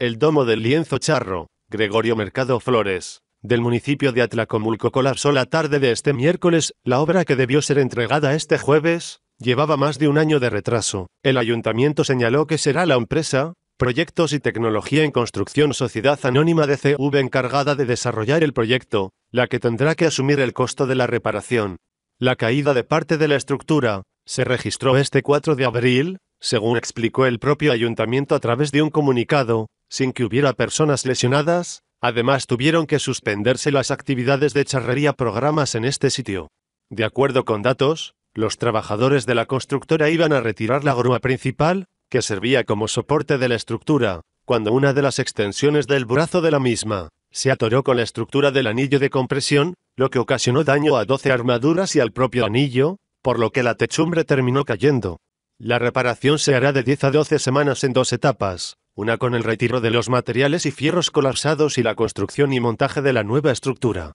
El domo del lienzo charro, Gregorio Mercado Flores, del municipio de Atlacomulco colapsó la tarde de este miércoles, la obra que debió ser entregada este jueves, llevaba más de un año de retraso. El ayuntamiento señaló que será la empresa, Proyectos y Tecnología en Construcción Sociedad Anónima de CV encargada de desarrollar el proyecto, la que tendrá que asumir el costo de la reparación. La caída de parte de la estructura se registró este 4 de abril, según explicó el propio ayuntamiento a través de un comunicado, sin que hubiera personas lesionadas, además tuvieron que suspenderse las actividades de charrería programas en este sitio. De acuerdo con datos, los trabajadores de la constructora iban a retirar la grúa principal, que servía como soporte de la estructura, cuando una de las extensiones del brazo de la misma se atoró con la estructura del anillo de compresión, lo que ocasionó daño a 12 armaduras y al propio anillo, por lo que la techumbre terminó cayendo. La reparación se hará de 10 a 12 semanas en dos etapas, una con el retiro de los materiales y fierros colapsados y la construcción y montaje de la nueva estructura.